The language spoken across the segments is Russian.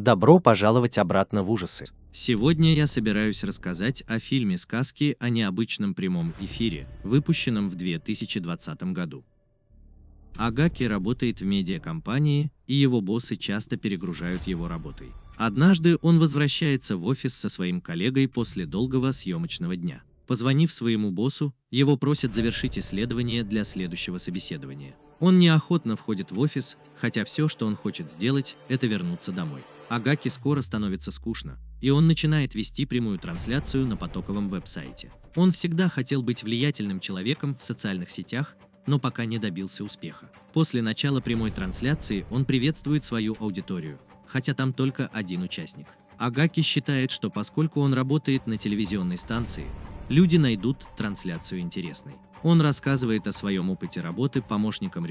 Добро пожаловать обратно в ужасы. Сегодня я собираюсь рассказать о фильме «Сказки» о необычном прямом эфире, выпущенном в 2020 году. Агаки работает в медиакомпании, и его боссы часто перегружают его работой. Однажды он возвращается в офис со своим коллегой после долгого съемочного дня. Позвонив своему боссу, его просят завершить исследование для следующего собеседования. Он неохотно входит в офис, хотя все, что он хочет сделать, это вернуться домой. Агаки скоро становится скучно, и он начинает вести прямую трансляцию на потоковом веб-сайте. Он всегда хотел быть влиятельным человеком в социальных сетях, но пока не добился успеха. После начала прямой трансляции он приветствует свою аудиторию, хотя там только один участник. Агаки считает, что поскольку он работает на телевизионной станции, люди найдут трансляцию интересной. Он рассказывает о своем опыте работы помощником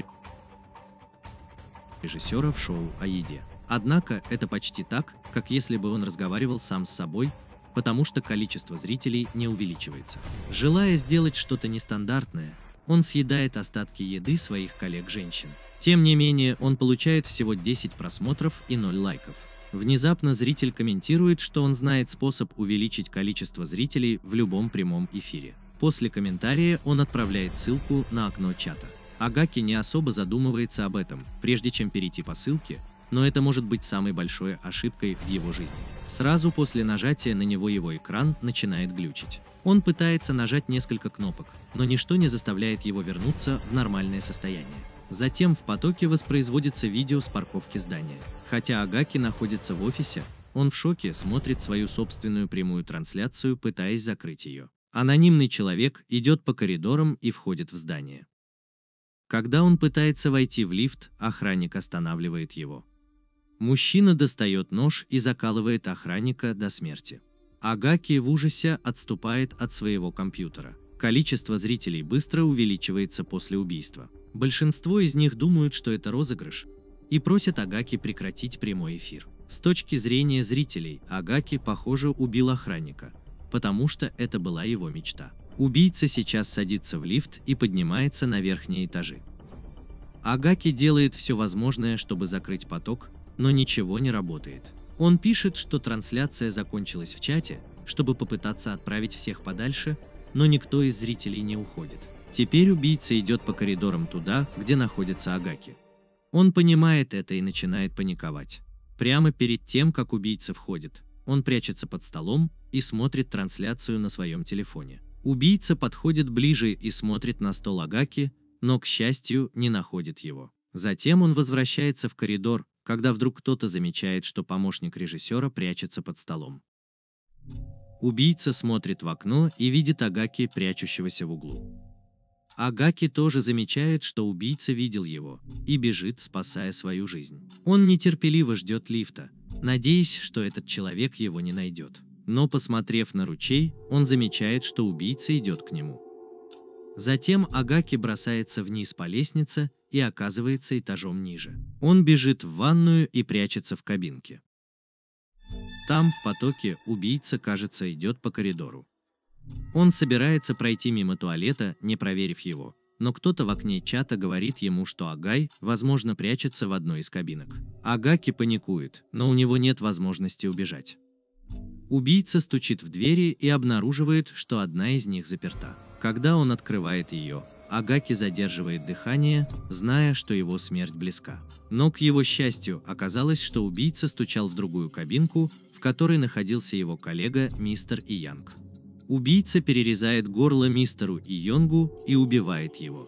режиссера в шоу о еде. Однако это почти так, как если бы он разговаривал сам с собой, потому что количество зрителей не увеличивается. Желая сделать что-то нестандартное, он съедает остатки еды своих коллег-женщин. Тем не менее, он получает всего 10 просмотров и 0 лайков. Внезапно зритель комментирует, что он знает способ увеличить количество зрителей в любом прямом эфире. После комментария он отправляет ссылку на окно чата. Агаки не особо задумывается об этом, прежде чем перейти по ссылке, но это может быть самой большой ошибкой в его жизни. Сразу после нажатия на него его экран начинает глючить. Он пытается нажать несколько кнопок, но ничто не заставляет его вернуться в нормальное состояние. Затем в потоке воспроизводится видео с парковки здания. Хотя Агаки находится в офисе, он в шоке смотрит свою собственную прямую трансляцию, пытаясь закрыть ее. Анонимный человек идет по коридорам и входит в здание. Когда он пытается войти в лифт, охранник останавливает его. Мужчина достает нож и закалывает охранника до смерти. Агаки в ужасе отступает от своего компьютера. Количество зрителей быстро увеличивается после убийства. Большинство из них думают, что это розыгрыш, и просят Агаки прекратить прямой эфир. С точки зрения зрителей, Агаки, похоже, убил охранника, потому что это была его мечта. Убийца сейчас садится в лифт и поднимается на верхние этажи. Агаки делает все возможное, чтобы закрыть поток, но ничего не работает. Он пишет, что трансляция закончилась в чате, чтобы попытаться отправить всех подальше, но никто из зрителей не уходит. Теперь убийца идет по коридорам туда, где находятся Агаки. Он понимает это и начинает паниковать. Прямо перед тем, как убийца входит, он прячется под столом и смотрит трансляцию на своем телефоне. Убийца подходит ближе и смотрит на стол Агаки, но, к счастью, не находит его. Затем он возвращается в коридор, когда вдруг кто-то замечает, что помощник режиссера прячется под столом. Убийца смотрит в окно и видит Агаки, прячущегося в углу. Агаки тоже замечает, что убийца видел его, и бежит, спасая свою жизнь. Он нетерпеливо ждет лифта, надеясь, что этот человек его не найдет. Но посмотрев на ручей, он замечает, что убийца идет к нему. Затем Агаки бросается вниз по лестнице и оказывается этажом ниже. Он бежит в ванную и прячется в кабинке. Там, в потоке, убийца, кажется, идет по коридору. Он собирается пройти мимо туалета, не проверив его, но кто-то в окне чата говорит ему, что Агай, возможно, прячется в одной из кабинок. Агаки паникует, но у него нет возможности убежать. Убийца стучит в двери и обнаруживает, что одна из них заперта. Когда он открывает ее, Агаки задерживает дыхание, зная, что его смерть близка. Но, к его счастью, оказалось, что убийца стучал в другую кабинку, в которой находился его коллега мистер Иянг. Убийца перерезает горло мистеру Иёнгу и убивает его.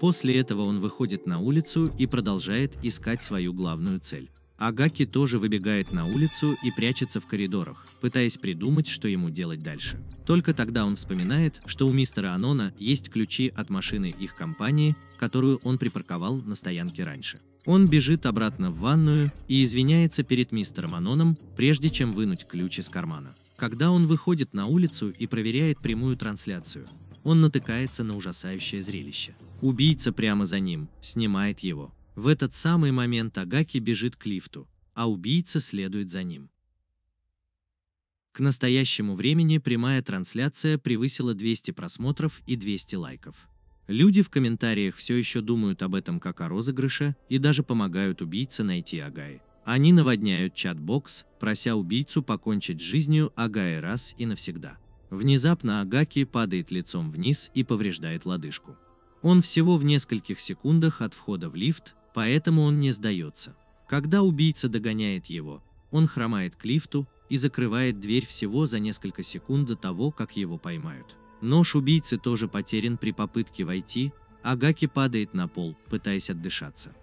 После этого он выходит на улицу и продолжает искать свою главную цель. Агаки тоже выбегает на улицу и прячется в коридорах, пытаясь придумать, что ему делать дальше. Только тогда он вспоминает, что у мистера Анона есть ключи от машины их компании, которую он припарковал на стоянке раньше. Он бежит обратно в ванную и извиняется перед мистером Аноном, прежде чем вынуть ключ из кармана. Когда он выходит на улицу и проверяет прямую трансляцию, он натыкается на ужасающее зрелище. Убийца прямо за ним, снимает его. В этот самый момент Агаки бежит к лифту, а убийца следует за ним. К настоящему времени прямая трансляция превысила 200 просмотров и 200 лайков. Люди в комментариях все еще думают об этом как о розыгрыше и даже помогают убийце найти Агаи. Они наводняют чат-бокс, прося убийцу покончить с жизнью Агаи раз и навсегда. Внезапно Агаки падает лицом вниз и повреждает лодыжку. Он всего в нескольких секундах от входа в лифт, Поэтому он не сдается. Когда убийца догоняет его, он хромает к лифту и закрывает дверь всего за несколько секунд до того, как его поймают. Нож убийцы тоже потерян при попытке войти, а Гаки падает на пол, пытаясь отдышаться.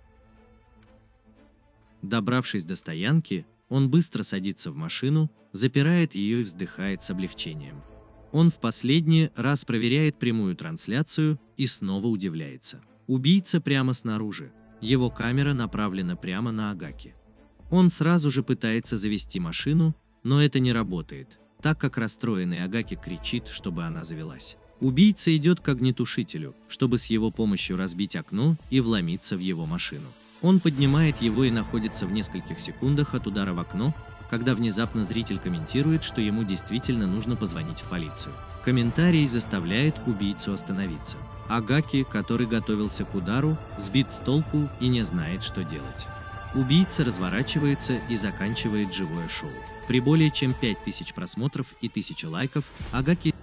Добравшись до стоянки, он быстро садится в машину, запирает ее и вздыхает с облегчением. Он в последний раз проверяет прямую трансляцию и снова удивляется. Убийца прямо снаружи, его камера направлена прямо на Агаки. Он сразу же пытается завести машину, но это не работает, так как расстроенный Агаки кричит, чтобы она завелась. Убийца идет к огнетушителю, чтобы с его помощью разбить окно и вломиться в его машину. Он поднимает его и находится в нескольких секундах от удара в окно, когда внезапно зритель комментирует, что ему действительно нужно позвонить в полицию. Комментарий заставляет убийцу остановиться. Агаки, который готовился к удару, сбит с толку и не знает, что делать. Убийца разворачивается и заканчивает живое шоу. При более чем 5000 просмотров и 1000 лайков Агаки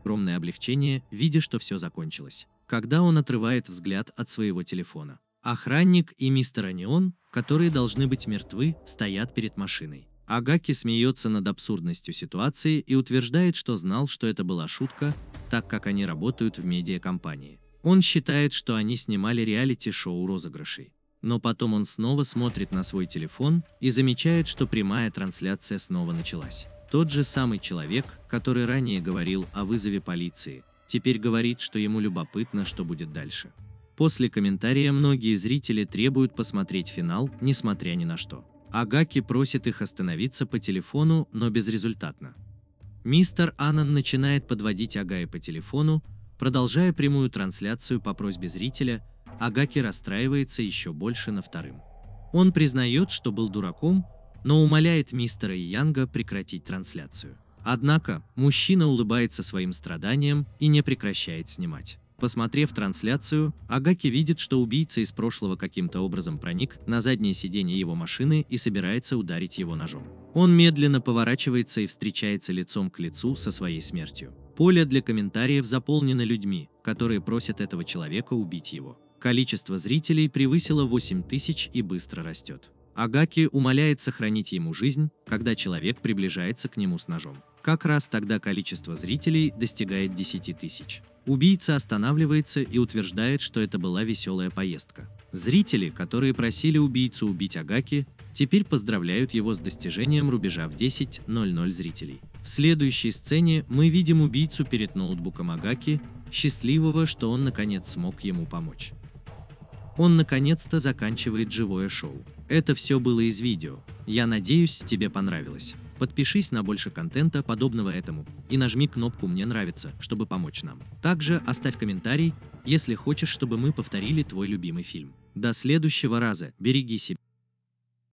огромное облегчение, видя, что все закончилось, когда он отрывает взгляд от своего телефона. Охранник и мистер Анион, которые должны быть мертвы, стоят перед машиной. Агаки смеется над абсурдностью ситуации и утверждает, что знал, что это была шутка, так как они работают в медиакомпании. Он считает, что они снимали реалити-шоу розыгрышей. Но потом он снова смотрит на свой телефон и замечает, что прямая трансляция снова началась. Тот же самый человек, который ранее говорил о вызове полиции, теперь говорит, что ему любопытно, что будет дальше. После комментария многие зрители требуют посмотреть финал, несмотря ни на что. Агаки просит их остановиться по телефону, но безрезультатно. Мистер Анан начинает подводить Агая по телефону, продолжая прямую трансляцию по просьбе зрителя, Агаки расстраивается еще больше на вторым. Он признает, что был дураком, но умоляет мистера Янга прекратить трансляцию. Однако, мужчина улыбается своим страданиям и не прекращает снимать. Посмотрев трансляцию, Агаки видит, что убийца из прошлого каким-то образом проник на заднее сиденье его машины и собирается ударить его ножом. Он медленно поворачивается и встречается лицом к лицу со своей смертью. Поле для комментариев заполнено людьми, которые просят этого человека убить его. Количество зрителей превысило 8 тысяч и быстро растет. Агаки умоляет сохранить ему жизнь, когда человек приближается к нему с ножом. Как раз тогда количество зрителей достигает 10 тысяч. Убийца останавливается и утверждает, что это была веселая поездка. Зрители, которые просили убийцу убить Агаки, теперь поздравляют его с достижением рубежа в 10.00 зрителей. В следующей сцене мы видим убийцу перед ноутбуком Агаки, счастливого, что он наконец смог ему помочь. Он наконец-то заканчивает живое шоу. Это все было из видео. Я надеюсь, тебе понравилось. Подпишись на больше контента, подобного этому, и нажми кнопку «Мне нравится», чтобы помочь нам. Также оставь комментарий, если хочешь, чтобы мы повторили твой любимый фильм. До следующего раза, береги себя.